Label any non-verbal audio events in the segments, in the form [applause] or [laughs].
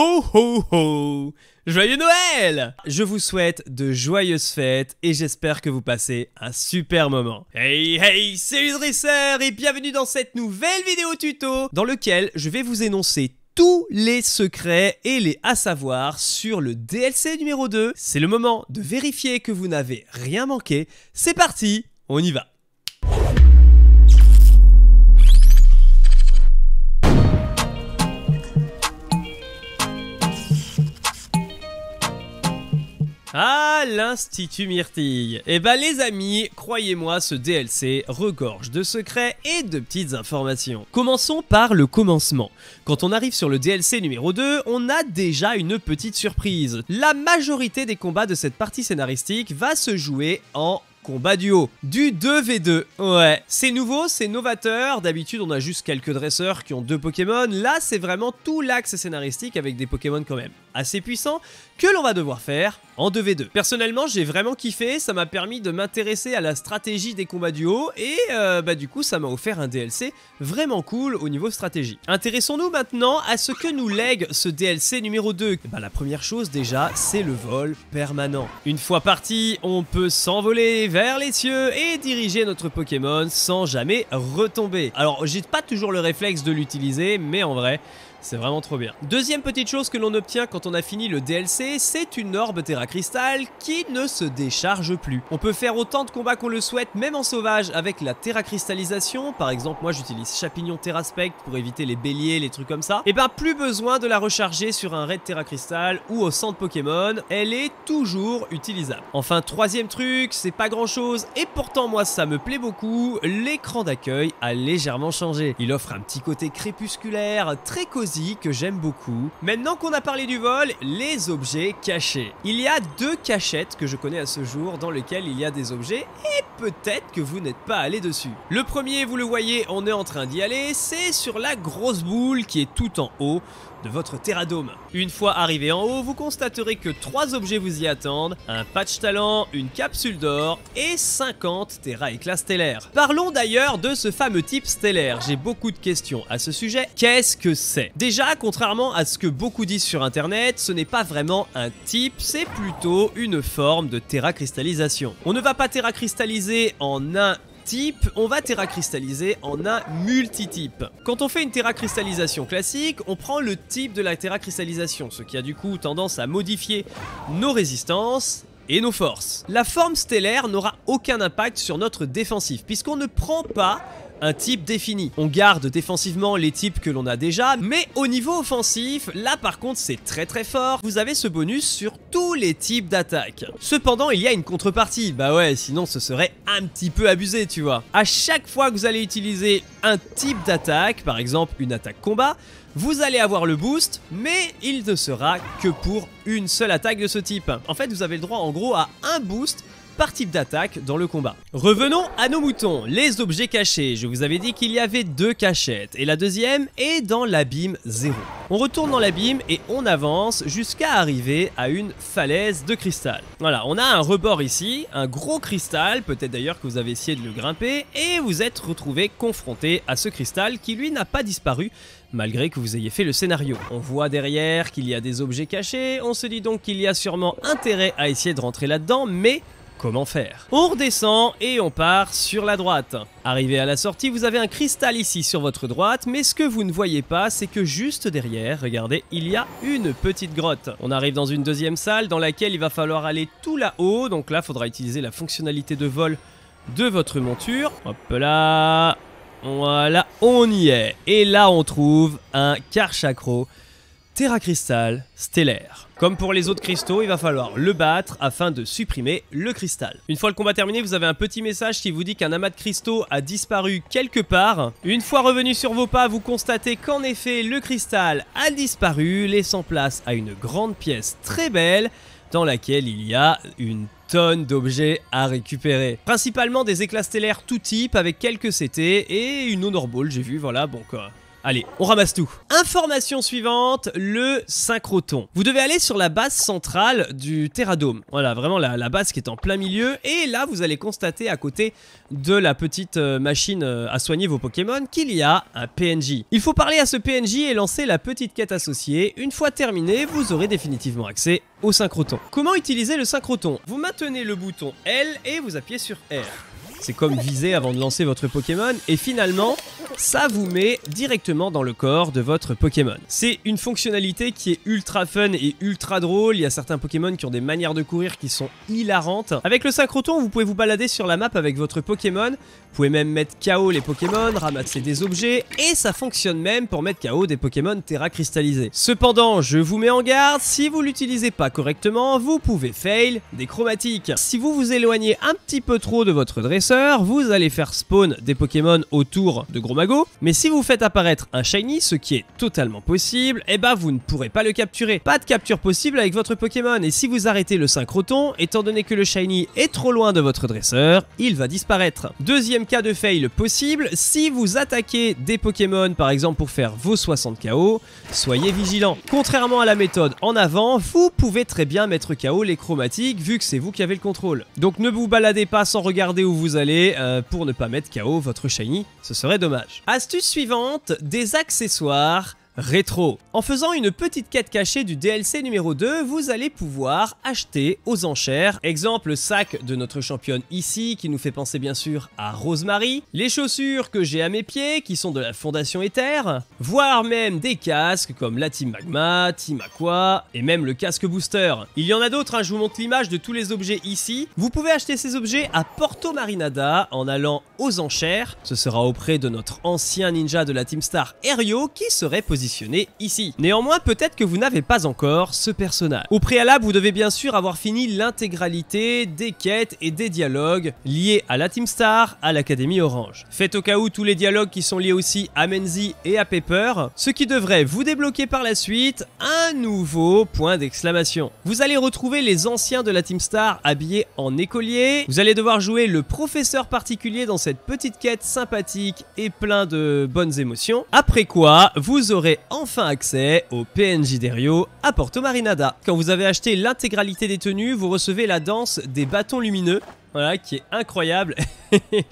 Ho ho ho Joyeux Noël Je vous souhaite de joyeuses fêtes et j'espère que vous passez un super moment. Hey hey, C'est dresseur et bienvenue dans cette nouvelle vidéo tuto dans lequel je vais vous énoncer tous les secrets et les à savoir sur le DLC numéro 2. C'est le moment de vérifier que vous n'avez rien manqué. C'est parti, on y va Ah, l'Institut Myrtille Eh ben, les amis, croyez-moi, ce DLC regorge de secrets et de petites informations. Commençons par le commencement. Quand on arrive sur le DLC numéro 2, on a déjà une petite surprise. La majorité des combats de cette partie scénaristique va se jouer en combat duo. Du 2v2. Ouais. C'est nouveau, c'est novateur. D'habitude, on a juste quelques dresseurs qui ont deux Pokémon. Là, c'est vraiment tout l'axe scénaristique avec des Pokémon quand même assez puissant que l'on va devoir faire en 2v2. Personnellement, j'ai vraiment kiffé, ça m'a permis de m'intéresser à la stratégie des combats du haut et euh, bah, du coup, ça m'a offert un DLC vraiment cool au niveau stratégie. Intéressons-nous maintenant à ce que nous lègue ce DLC numéro 2. Eh bah, ben, la première chose déjà, c'est le vol permanent. Une fois parti, on peut s'envoler vers les cieux et diriger notre Pokémon sans jamais retomber. Alors, j'ai pas toujours le réflexe de l'utiliser, mais en vrai, c'est vraiment trop bien. Deuxième petite chose que l'on obtient quand on a fini le DLC, c'est une orbe Terra Crystal qui ne se décharge plus. On peut faire autant de combats qu'on le souhaite, même en sauvage, avec la Terracristallisation. Par exemple, moi j'utilise Chapignon Terraspect pour éviter les béliers, les trucs comme ça. Et eh ben plus besoin de la recharger sur un raid Terra Crystal ou au centre Pokémon, elle est toujours utilisable. Enfin, troisième truc, c'est pas grand chose, et pourtant moi ça me plaît beaucoup, l'écran d'accueil a légèrement changé. Il offre un petit côté crépusculaire, très cosy que j'aime beaucoup. Maintenant qu'on a parlé du vol, les objets cachés. Il y a deux cachettes que je connais à ce jour dans lesquelles il y a des objets et peut-être que vous n'êtes pas allé dessus. Le premier, vous le voyez, on est en train d'y aller, c'est sur la grosse boule qui est tout en haut de votre Terradome. Une fois arrivé en haut, vous constaterez que trois objets vous y attendent, un patch talent, une capsule d'or et 50 Terra éclats stellaires. Parlons d'ailleurs de ce fameux type stellaire, j'ai beaucoup de questions à ce sujet. Qu'est-ce que c'est Déjà, contrairement à ce que beaucoup disent sur internet, ce n'est pas vraiment un type, c'est plutôt une forme de terra cristallisation. On ne va pas terra cristalliser en un type, on va terracristalliser en un multi-type. Quand on fait une terracristallisation classique, on prend le type de la terracristallisation, ce qui a du coup tendance à modifier nos résistances et nos forces. La forme stellaire n'aura aucun impact sur notre défensif, puisqu'on ne prend pas un type défini. On garde défensivement les types que l'on a déjà, mais au niveau offensif, là par contre c'est très très fort, vous avez ce bonus sur tous les types d'attaques. Cependant, il y a une contrepartie, bah ouais, sinon ce serait un petit peu abusé, tu vois. À chaque fois que vous allez utiliser un type d'attaque, par exemple une attaque combat, vous allez avoir le boost, mais il ne sera que pour une seule attaque de ce type. En fait, vous avez le droit en gros à un boost par d'attaque dans le combat. Revenons à nos moutons, les objets cachés. Je vous avais dit qu'il y avait deux cachettes et la deuxième est dans l'abîme 0. On retourne dans l'abîme et on avance jusqu'à arriver à une falaise de cristal. Voilà, on a un rebord ici, un gros cristal, peut-être d'ailleurs que vous avez essayé de le grimper et vous êtes retrouvé confronté à ce cristal qui lui n'a pas disparu malgré que vous ayez fait le scénario. On voit derrière qu'il y a des objets cachés, on se dit donc qu'il y a sûrement intérêt à essayer de rentrer là-dedans, mais comment faire. On redescend et on part sur la droite. Arrivé à la sortie, vous avez un cristal ici sur votre droite, mais ce que vous ne voyez pas, c'est que juste derrière, regardez, il y a une petite grotte. On arrive dans une deuxième salle dans laquelle il va falloir aller tout là-haut, donc là, il faudra utiliser la fonctionnalité de vol de votre monture. Hop là voilà, on y est. Et là, on trouve un Karchakro Terra Cristal Stellaire. Comme pour les autres cristaux, il va falloir le battre afin de supprimer le cristal. Une fois le combat terminé, vous avez un petit message qui vous dit qu'un amas de cristaux a disparu quelque part. Une fois revenu sur vos pas, vous constatez qu'en effet, le cristal a disparu, laissant place à une grande pièce très belle dans laquelle il y a une tonne d'objets à récupérer. Principalement des éclats stellaires tout type avec quelques CT et une honor ball, j'ai vu, voilà, bon quoi. Allez, on ramasse tout. Information suivante, le Synchroton. Vous devez aller sur la base centrale du Terradome. Voilà, vraiment la, base qui est en plein milieu. Et là, vous allez constater à côté de la petite euh, machine euh, à soigner vos Pokémon qu'il y a un PNJ. Il faut parler à ce PNJ et lancer la petite quête associée. Une fois terminée, vous aurez définitivement accès au Synchroton. Comment utiliser le Synchroton Vous maintenez le bouton L et vous appuyez sur R. C'est comme viser avant de lancer votre Pokémon. Et finalement, ça vous met directement dans le corps de votre Pokémon. C'est une fonctionnalité qui est ultra fun et ultra drôle. Il y a certains Pokémon qui ont des manières de courir qui sont hilarantes. Avec le synchroton, vous pouvez vous balader sur la map avec votre Pokémon. Vous pouvez même mettre KO les Pokémon, ramasser des objets. Et ça fonctionne même pour mettre KO des Pokémon Terra cristallisés. Cependant, je vous mets en garde, si vous l'utilisez pas correctement, vous pouvez fail des chromatiques. Si vous vous éloignez un petit peu trop de votre dresseur, vous allez faire spawn des Pokémon autour de Gromago, mais si vous faites apparaître un Shiny, ce qui est totalement possible, eh ben vous ne pourrez pas le capturer. Pas de capture possible avec votre Pokémon, et si vous arrêtez le synchroton, étant donné que le Shiny est trop loin de votre dresseur, il va disparaître. Deuxième cas de fail possible, si vous attaquez des Pokémon par exemple pour faire vos 60 KO, soyez vigilant. Contrairement à la méthode en avant, vous pouvez très bien mettre KO les chromatiques vu que c'est vous qui avez le contrôle. Donc ne vous baladez pas sans regarder où vous euh, pour ne pas mettre KO votre shiny, ce serait dommage. Astuce suivante, des accessoires rétro. En faisant une petite quête cachée du DLC numéro 2, vous allez pouvoir acheter aux enchères, exemple le sac de notre championne ici qui nous fait penser bien sûr à Rosemary, les chaussures que j'ai à mes pieds qui sont de la Fondation Ether, voire même des casques comme la Team Magma, Team Aqua et même le casque booster. Il y en a d'autres, hein, je vous montre l'image de tous les objets ici. Vous pouvez acheter ces objets à Porto Marinada en allant aux enchères. Ce sera auprès de notre ancien ninja de la Team Star Erio qui serait positionné ici. Néanmoins, peut-être que vous n'avez pas encore ce personnage. Au préalable, vous devez bien sûr avoir fini l'intégralité des quêtes et des dialogues liés à la Team Star, à l'Académie Orange. Faites au cas où tous les dialogues qui sont liés aussi à Menzi et à Pepper, ce qui devrait vous débloquer par la suite un nouveau point d'exclamation. Vous allez retrouver les anciens de la Team Star habillés en écolier, vous allez devoir jouer le professeur particulier dans cette petite quête sympathique et plein de bonnes émotions, après quoi vous aurez enfin accès au PNJ d'Erio à Porto Marinada. Quand vous avez acheté l'intégralité des tenues, vous recevez la danse des bâtons lumineux, voilà, qui est incroyable. [laughs]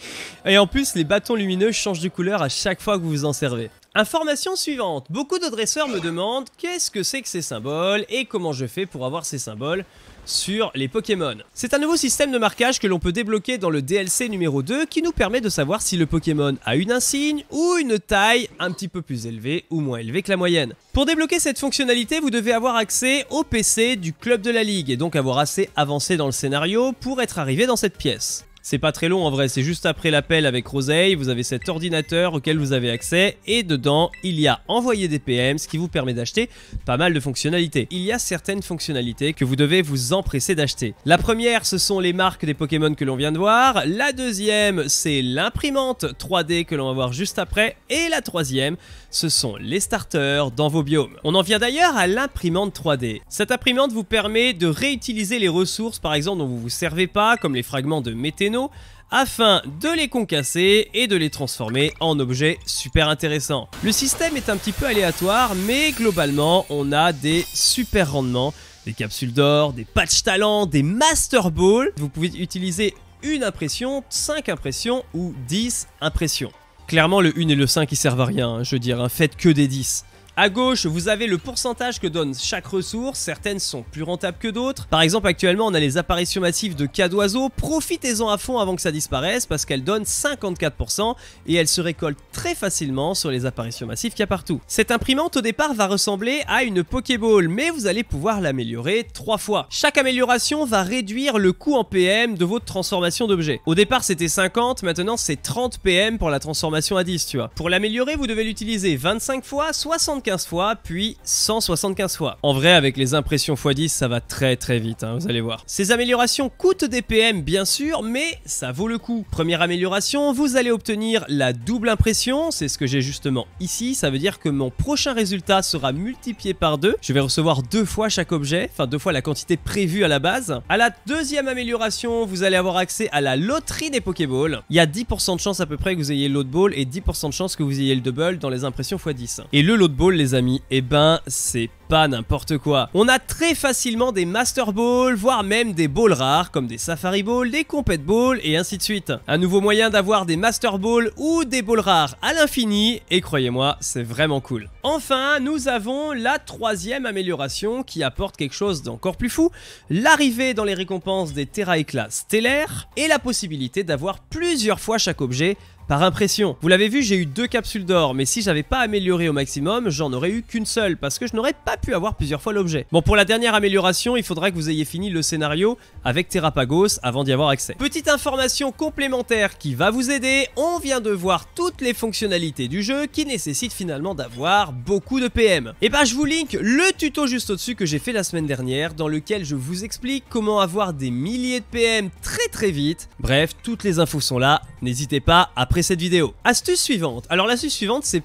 et en plus, les bâtons lumineux changent de couleur à chaque fois que vous vous en servez. Information suivante, beaucoup de dresseurs me demandent qu'est-ce que c'est que ces symboles et comment je fais pour avoir ces symboles sur les Pokémon. C'est un nouveau système de marquage que l'on peut débloquer dans le DLC numéro 2 qui nous permet de savoir si le Pokémon a une insigne ou une taille un petit peu plus élevée ou moins élevée que la moyenne. Pour débloquer cette fonctionnalité, vous devez avoir accès au PC du club de la ligue et donc avoir assez avancé dans le scénario pour être arrivé dans cette pièce. C'est pas très long en vrai, c'est juste après l'appel avec Roseille, vous avez cet ordinateur auquel vous avez accès et dedans il y a envoyer des PM, ce qui vous permet d'acheter pas mal de fonctionnalités. Il y a certaines fonctionnalités que vous devez vous empresser d'acheter. La première, ce sont les marques des Pokémon que l'on vient de voir. La deuxième, c'est l'imprimante 3D que l'on va voir juste après. Et la troisième, ce sont les starters dans vos biomes. On en vient d'ailleurs à l'imprimante 3D. Cette imprimante vous permet de réutiliser les ressources par exemple dont vous ne vous servez pas, comme les fragments de méthéno, afin de les concasser et de les transformer en objets super intéressants. Le système est un petit peu aléatoire, mais globalement, on a des super rendements, des capsules d'or, des patchs talents, des master balls. Vous pouvez utiliser une impression, 5 impressions ou 10 impressions. Clairement, le 1 et le 5, ils servent à rien, hein, je veux dire, faites que des 10. À gauche, vous avez le pourcentage que donne chaque ressource, certaines sont plus rentables que d'autres. Par exemple, actuellement, on a les apparitions massives de cas d'oiseaux. Profitez-en à fond avant que ça disparaisse parce qu'elle donne 54% et elle se récolte très facilement sur les apparitions massives qu'il y a partout. Cette imprimante au départ va ressembler à une Pokéball, mais vous allez pouvoir l'améliorer 3 fois. Chaque amélioration va réduire le coût en PM de votre transformation d'objet. Au départ, c'était 50, maintenant c'est 30 PM pour la transformation à 10, tu vois. Pour l'améliorer, vous devez l'utiliser 25 fois, 64 fois, puis 175 fois. En vrai, avec les impressions x10, ça va très très vite, hein, vous allez voir. Ces améliorations coûtent des PM, bien sûr, mais ça vaut le coup. Première amélioration, vous allez obtenir la double impression, c'est ce que j'ai justement ici, ça veut dire que mon prochain résultat sera multiplié par deux. Je vais recevoir deux fois chaque objet, enfin deux fois la quantité prévue à la base. À la deuxième amélioration, vous allez avoir accès à la loterie des Pokéballs. Il y a 10% de chance à peu près que vous ayez l'autre ball et 10% de chance que vous ayez le double dans les impressions x10. Et le load ball, les amis, et eh ben c'est pas n'importe quoi. On a très facilement des Master Balls, voire même des balls rares comme des Safari Balls, des Compet Balls et ainsi de suite. Un nouveau moyen d'avoir des Master Balls ou des balls rares à l'infini et croyez-moi, c'est vraiment cool. Enfin, nous avons la troisième amélioration qui apporte quelque chose d'encore plus fou, l'arrivée dans les récompenses des Terra éclats stellaires et la possibilité d'avoir plusieurs fois chaque objet par impression. Vous l'avez vu, j'ai eu deux capsules d'or, mais si j'avais pas amélioré au maximum, j'en aurais eu qu'une seule, parce que je n'aurais pas pu avoir plusieurs fois l'objet. Bon, pour la dernière amélioration, il faudra que vous ayez fini le scénario avec Terrapagos avant d'y avoir accès. Petite information complémentaire qui va vous aider, on vient de voir toutes les fonctionnalités du jeu qui nécessitent finalement d'avoir beaucoup de PM. Et eh bah ben, je vous link le tuto juste au-dessus que j'ai fait la semaine dernière, dans lequel je vous explique comment avoir des milliers de PM très très vite. Bref, toutes les infos sont là, n'hésitez pas à cette vidéo. Astuce suivante. Alors l'astuce suivante, c'est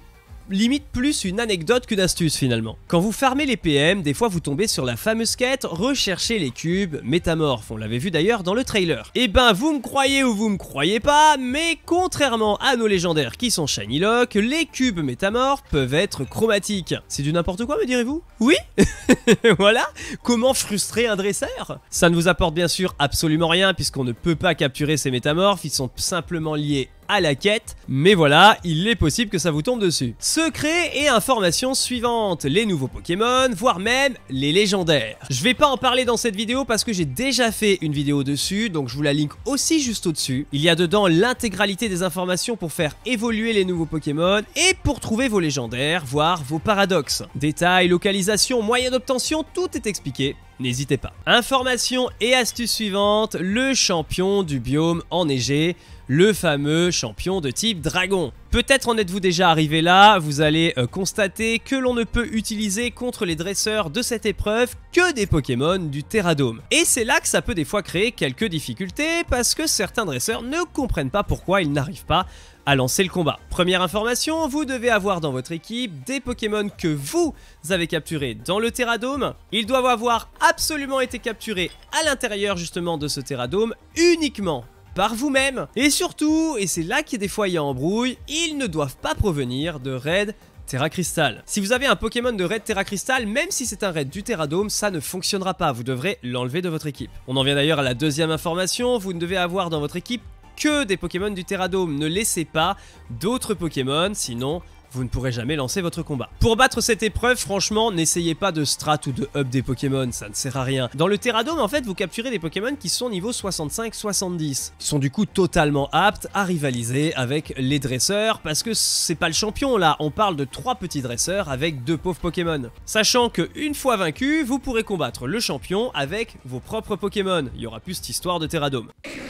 limite plus une anecdote que astuce finalement. Quand vous fermez les PM, des fois vous tombez sur la fameuse quête rechercher les cubes métamorphes, on l'avait vu d'ailleurs dans le trailer. Et eh ben vous me croyez ou vous me croyez pas, mais contrairement à nos légendaires qui sont shiny lock, les cubes métamorphes peuvent être chromatiques. C'est du n'importe quoi me direz-vous Oui [laughs] Voilà Comment frustrer un dresseur Ça ne vous apporte bien sûr absolument rien puisqu'on ne peut pas capturer ces métamorphes, ils sont simplement liés la quête, mais voilà, il est possible que ça vous tombe dessus. Secrets et informations suivantes, les nouveaux Pokémon, voire même les légendaires. Je vais pas en parler dans cette vidéo parce que j'ai déjà fait une vidéo dessus, donc je vous la link aussi juste au-dessus. Il y a dedans l'intégralité des informations pour faire évoluer les nouveaux Pokémon et pour trouver vos légendaires, voire vos paradoxes. Détails, localisation, moyens d'obtention, tout est expliqué n'hésitez pas. Information et astuce suivante, le champion du biome enneigé le fameux champion de type dragon. Peut-être en êtes-vous déjà arrivé là, vous allez euh, constater que l'on ne peut utiliser contre les dresseurs de cette épreuve que des Pokémon du Terradome. Et c'est là que ça peut des fois créer quelques difficultés parce que certains dresseurs ne comprennent pas pourquoi ils n'arrivent pas à lancer le combat. Première information, vous devez avoir dans votre équipe des Pokémon que vous avez capturés dans le Terradome. Ils doivent avoir absolument été capturés à l'intérieur justement de ce Terradome uniquement par vous-même. Et surtout, et c'est là qu'il y a des fois il y a embrouille, ils ne doivent pas provenir de Raid Terra Crystal. Si vous avez un Pokémon de raid Terra Crystal, même si c'est un raid du Dome, ça ne fonctionnera pas, vous devrez l'enlever de votre équipe. On en vient d'ailleurs à la deuxième information, vous ne devez avoir dans votre équipe que des Pokémon du Dome. ne laissez pas d'autres Pokémon, sinon vous ne pourrez jamais lancer votre combat. Pour battre cette épreuve, franchement, n'essayez pas de strat ou de up des Pokémon, ça ne sert à rien. Dans le Terradome, en fait, vous capturez des Pokémon qui sont niveau 65-70, Ils sont du coup totalement aptes à rivaliser avec les dresseurs, parce que c'est pas le champion là, on parle de trois petits dresseurs avec deux pauvres Pokémon. Sachant que une fois vaincu, vous pourrez combattre le champion avec vos propres Pokémon, il y aura plus cette histoire de Terradome.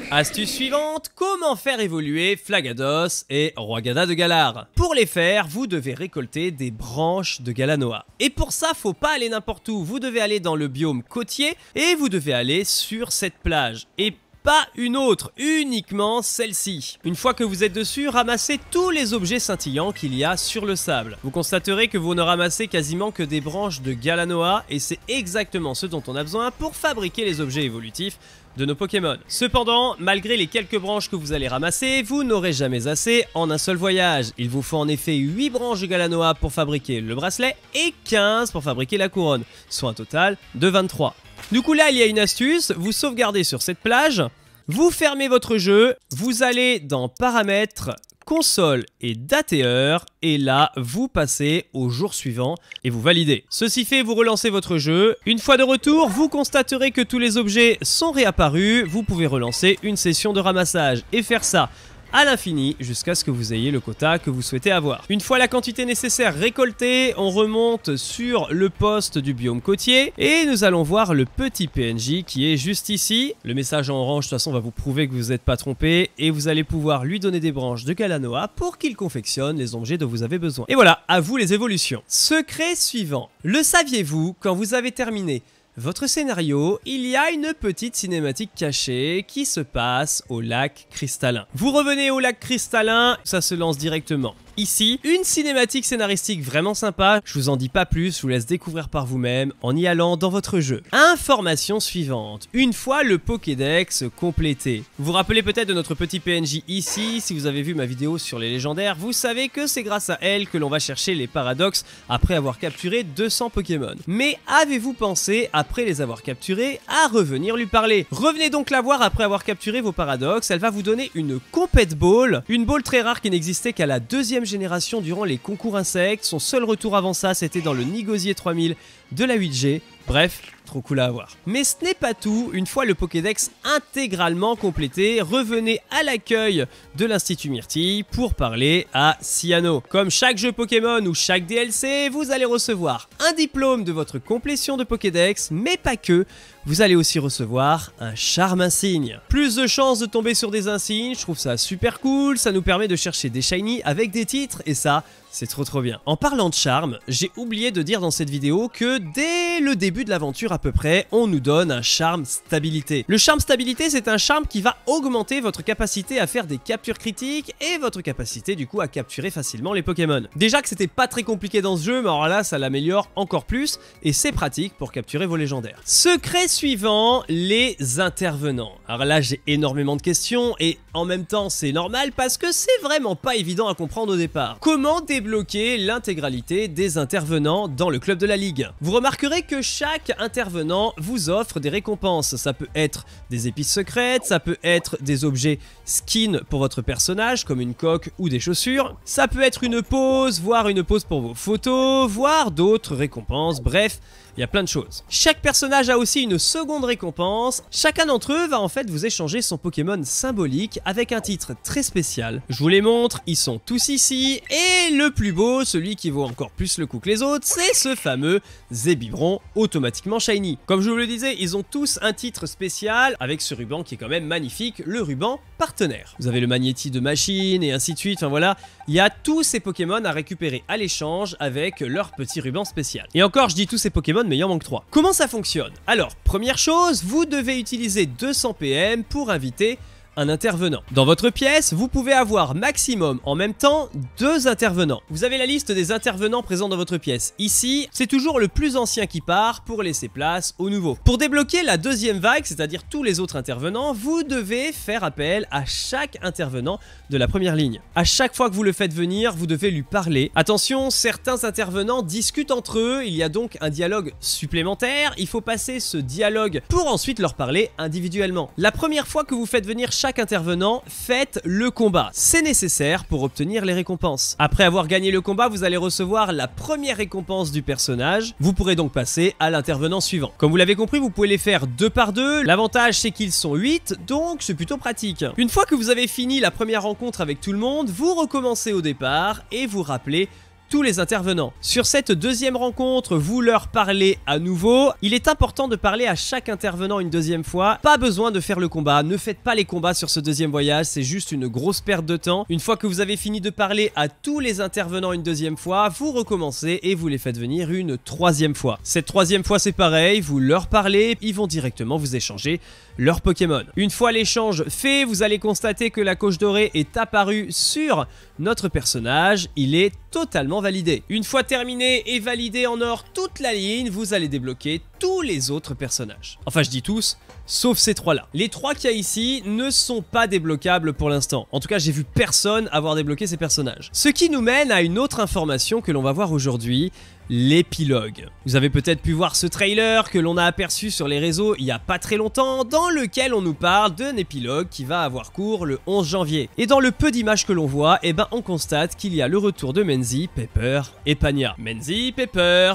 Astuce suivante, comment faire évoluer Flagados et Roigada de Galar Pour les faire, vous devez récolter des branches de Galanoa. Et pour ça, faut pas aller n'importe où, vous devez aller dans le biome côtier et vous devez aller sur cette plage. Et pas une autre, uniquement celle-ci. Une fois que vous êtes dessus, ramassez tous les objets scintillants qu'il y a sur le sable. Vous constaterez que vous ne ramassez quasiment que des branches de Galanoa et c'est exactement ce dont on a besoin pour fabriquer les objets évolutifs de nos Pokémon. Cependant, malgré les quelques branches que vous allez ramasser, vous n'aurez jamais assez en un seul voyage. Il vous faut en effet 8 branches de Galanoa pour fabriquer le bracelet et 15 pour fabriquer la couronne, soit un total de 23. Du coup là, il y a une astuce, vous sauvegardez sur cette plage, vous fermez votre jeu, vous allez dans paramètres, console et Heure et là vous passez au jour suivant et vous validez. Ceci fait vous relancez votre jeu. Une fois de retour vous constaterez que tous les objets sont réapparus, vous pouvez relancer une session de ramassage et faire ça à l'infini jusqu'à ce que vous ayez le quota que vous souhaitez avoir. Une fois la quantité nécessaire récoltée, on remonte sur le poste du biome côtier et nous allons voir le petit PNJ qui est juste ici. Le message en orange de toute façon va vous prouver que vous n'êtes pas trompé et vous allez pouvoir lui donner des branches de Kalanoa pour qu'il confectionne les objets dont vous avez besoin. Et voilà, à vous les évolutions. Secret suivant. Le saviez-vous quand vous avez terminé votre scénario, il y a une petite cinématique cachée qui se passe au lac cristallin. Vous revenez au lac cristallin, ça se lance directement ici. Une cinématique scénaristique vraiment sympa, je vous en dis pas plus, je vous laisse découvrir par vous-même en y allant dans votre jeu. Information suivante, une fois le Pokédex complété. Vous vous rappelez peut-être de notre petit PNJ ici, si vous avez vu ma vidéo sur les légendaires, vous savez que c'est grâce à elle que l'on va chercher les paradoxes après avoir capturé 200 Pokémon. Mais avez-vous pensé, après les avoir capturés, à revenir lui parler Revenez donc la voir après avoir capturé vos paradoxes, elle va vous donner une compète ball, une ball très rare qui n'existait qu'à la deuxième génération durant les concours insectes. Son seul retour avant ça, c'était dans le Nigosier 3000 de la 8G. Bref, cool à avoir. Mais ce n'est pas tout, une fois le Pokédex intégralement complété, revenez à l'accueil de l'Institut Myrtille pour parler à Ciano. Comme chaque jeu Pokémon ou chaque DLC, vous allez recevoir un diplôme de votre complétion de Pokédex, mais pas que, vous allez aussi recevoir un charme insigne. Plus de chances de tomber sur des insignes, je trouve ça super cool, ça nous permet de chercher des shiny avec des titres, et ça, c'est trop trop bien. En parlant de charme, j'ai oublié de dire dans cette vidéo que dès le début de l'aventure à peu près, on nous donne un charme stabilité. Le charme stabilité, c'est un charme qui va augmenter votre capacité à faire des captures critiques et votre capacité du coup à capturer facilement les Pokémon. Déjà que c'était pas très compliqué dans ce jeu, mais alors là ça l'améliore encore plus et c'est pratique pour capturer vos légendaires. Secret suivant, les intervenants. Alors là j'ai énormément de questions et en même temps c'est normal parce que c'est vraiment pas évident à comprendre au départ. Comment débloquer l'intégralité des intervenants dans le club de la ligue. Vous remarquerez que chaque intervenant vous offre des récompenses. Ça peut être des épices secrètes, ça peut être des objets skin pour votre personnage, comme une coque ou des chaussures. Ça peut être une pause, voire une pause pour vos photos, voire d'autres récompenses. Bref, il y a plein de choses. Chaque personnage a aussi une seconde récompense. Chacun d'entre eux va en fait vous échanger son Pokémon symbolique avec un titre très spécial. Je vous les montre, ils sont tous ici. Et le plus beau, celui qui vaut encore plus le coup que les autres, c'est ce fameux Zébibron automatiquement shiny. Comme je vous le disais, ils ont tous un titre spécial avec ce ruban qui est quand même magnifique, le ruban partenaire. Vous avez le magnéti de machine et ainsi de suite, enfin voilà, il y a tous ces Pokémon à récupérer à l'échange avec leur petit ruban spécial. Et encore, je dis tous ces Pokémon mais il en manque 3. Comment ça fonctionne Alors, première chose, vous devez utiliser 200 PM pour inviter un intervenant. Dans votre pièce, vous pouvez avoir maximum en même temps deux intervenants. Vous avez la liste des intervenants présents dans votre pièce. Ici, c'est toujours le plus ancien qui part pour laisser place au nouveau. Pour débloquer la deuxième vague, c'est-à-dire tous les autres intervenants, vous devez faire appel à chaque intervenant de la première ligne. À chaque fois que vous le faites venir, vous devez lui parler. Attention, certains intervenants discutent entre eux, il y a donc un dialogue supplémentaire, il faut passer ce dialogue pour ensuite leur parler individuellement. La première fois que vous faites venir chaque intervenant, fait le combat. C'est nécessaire pour obtenir les récompenses. Après avoir gagné le combat, vous allez recevoir la première récompense du personnage. Vous pourrez donc passer à l'intervenant suivant. Comme vous l'avez compris, vous pouvez les faire deux par deux. L'avantage, c'est qu'ils sont 8, donc c'est plutôt pratique. Une fois que vous avez fini la première rencontre avec tout le monde, vous recommencez au départ et vous rappelez tous les intervenants. Sur cette deuxième rencontre, vous leur parlez à nouveau. Il est important de parler à chaque intervenant une deuxième fois. Pas besoin de faire le combat, ne faites pas les combats sur ce deuxième voyage, c'est juste une grosse perte de temps. Une fois que vous avez fini de parler à tous les intervenants une deuxième fois, vous recommencez et vous les faites venir une troisième fois. Cette troisième fois c'est pareil, vous leur parlez, ils vont directement vous échanger leur Pokémon. Une fois l'échange fait, vous allez constater que la coche dorée est apparue sur notre personnage, il est totalement validé. Une fois terminé et validé en or toute la ligne, vous allez débloquer tous les autres personnages. Enfin je dis tous, sauf ces trois-là. Les trois qu'il y a ici ne sont pas débloquables pour l'instant. En tout cas, j'ai vu personne avoir débloqué ces personnages. Ce qui nous mène à une autre information que l'on va voir aujourd'hui, l'épilogue. Vous avez peut-être pu voir ce trailer que l'on a aperçu sur les réseaux il y a pas très longtemps, dans lequel on nous parle d'un épilogue qui va avoir cours le 11 janvier. Et dans le peu d'images que l'on voit, eh ben on constate qu'il y a le retour de Menzi, Pepper et Pania. Menzi, Pepper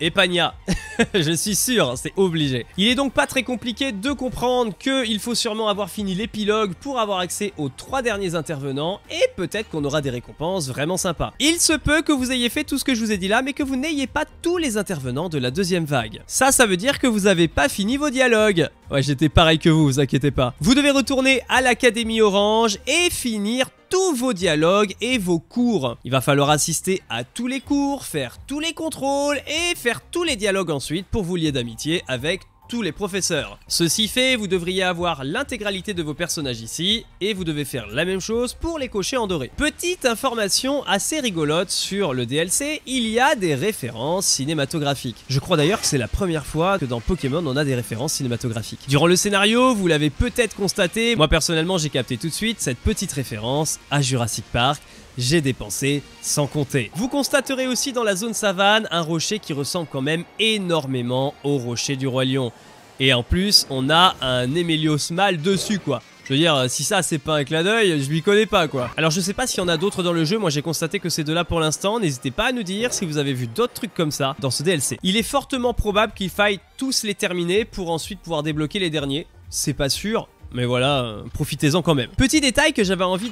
et Pania. [laughs] [laughs] je suis sûr, c'est obligé. Il est donc pas très compliqué de comprendre qu'il faut sûrement avoir fini l'épilogue pour avoir accès aux trois derniers intervenants et peut-être qu'on aura des récompenses vraiment sympas. Il se peut que vous ayez fait tout ce que je vous ai dit là mais que vous n'ayez pas tous les intervenants de la deuxième vague. Ça, ça veut dire que vous n'avez pas fini vos dialogues. Ouais, j'étais pareil que vous, vous inquiétez pas. Vous devez retourner à l'Académie Orange et finir tous vos dialogues et vos cours. Il va falloir assister à tous les cours, faire tous les contrôles et faire tous les dialogues ensuite pour vous lier d'amitié avec tous les professeurs. Ceci fait, vous devriez avoir l'intégralité de vos personnages ici, et vous devez faire la même chose pour les cocher en doré. Petite information assez rigolote sur le DLC, il y a des références cinématographiques. Je crois d'ailleurs que c'est la première fois que dans Pokémon on a des références cinématographiques. Durant le scénario, vous l'avez peut-être constaté, moi personnellement j'ai capté tout de suite cette petite référence à Jurassic Park, j'ai dépensé sans compter. Vous constaterez aussi dans la zone savane un rocher qui ressemble quand même énormément au rocher du roi lion. Et en plus, on a un Emelios dessus quoi. Je veux dire, si ça c'est pas un clin d'œil, je lui connais pas quoi. Alors je sais pas s'il y en a d'autres dans le jeu, moi j'ai constaté que c'est de là pour l'instant. N'hésitez pas à nous dire si vous avez vu d'autres trucs comme ça dans ce DLC. Il est fortement probable qu'il faille tous les terminer pour ensuite pouvoir débloquer les derniers. C'est pas sûr, mais voilà, profitez-en quand même. Petit détail que j'avais envie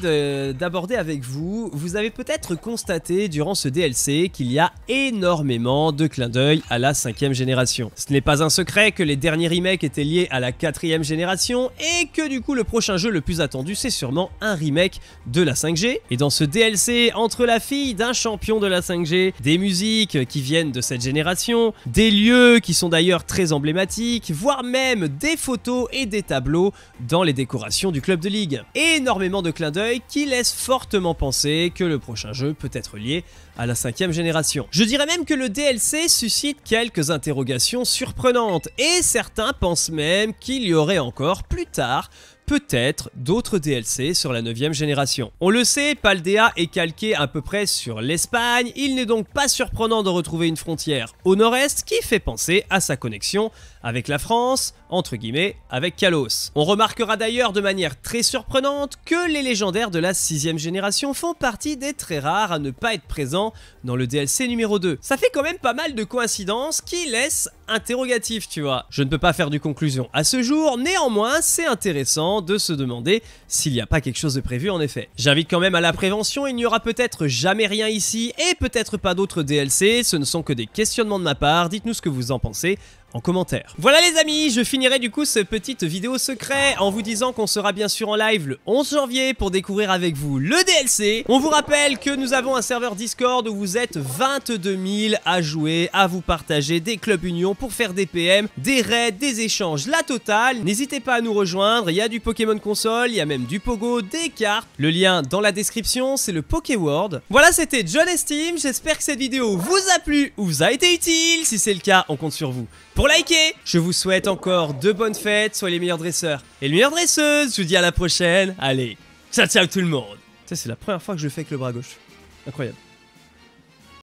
d'aborder avec vous, vous avez peut-être constaté durant ce DLC qu'il y a énormément de clins d'œil à la cinquième génération. Ce n'est pas un secret que les derniers remakes étaient liés à la quatrième génération et que du coup le prochain jeu le plus attendu c'est sûrement un remake de la 5G. Et dans ce DLC, entre la fille d'un champion de la 5G, des musiques qui viennent de cette génération, des lieux qui sont d'ailleurs très emblématiques, voire même des photos et des tableaux dans les décorations du club de ligue. énormément de clins d'œil qui laissent fortement penser que le prochain jeu peut être lié à la cinquième génération. Je dirais même que le DLC suscite quelques interrogations surprenantes, et certains pensent même qu'il y aurait encore plus tard peut-être d'autres DLC sur la 9ème génération. On le sait, Paldea est calqué à peu près sur l'Espagne, il n'est donc pas surprenant de retrouver une frontière au nord-est qui fait penser à sa connexion avec la France, entre guillemets, avec Kalos. On remarquera d'ailleurs de manière très surprenante que les légendaires de la 6ème génération font partie des très rares à ne pas être présents dans le DLC numéro 2. Ça fait quand même pas mal de coïncidences qui laissent interrogatif, tu vois. Je ne peux pas faire de conclusion à ce jour, néanmoins, c'est intéressant de se demander s'il n'y a pas quelque chose de prévu en effet. J'invite quand même à la prévention, il n'y aura peut-être jamais rien ici et peut-être pas d'autres DLC, ce ne sont que des questionnements de ma part, dites-nous ce que vous en pensez commentaire. Voilà les amis, je finirai du coup cette petite vidéo secret en vous disant qu'on sera bien sûr en live le 11 janvier pour découvrir avec vous le DLC. On vous rappelle que nous avons un serveur Discord où vous êtes 22 000 à jouer, à vous partager des clubs union pour faire des PM, des raids, des échanges, la totale. N'hésitez pas à nous rejoindre, il y a du Pokémon console, il y a même du Pogo, des cartes. Le lien dans la description, c'est le World. Voilà, c'était John Steam, j'espère que cette vidéo vous a plu ou vous a été utile. Si c'est le cas, on compte sur vous pour je vous souhaite encore de bonnes fêtes, soyez les meilleurs dresseurs et les meilleures dresseuses. Je vous dis à la prochaine. Allez, ciao ciao tout le monde. Ça, c'est la première fois que je fais avec le bras gauche. Incroyable.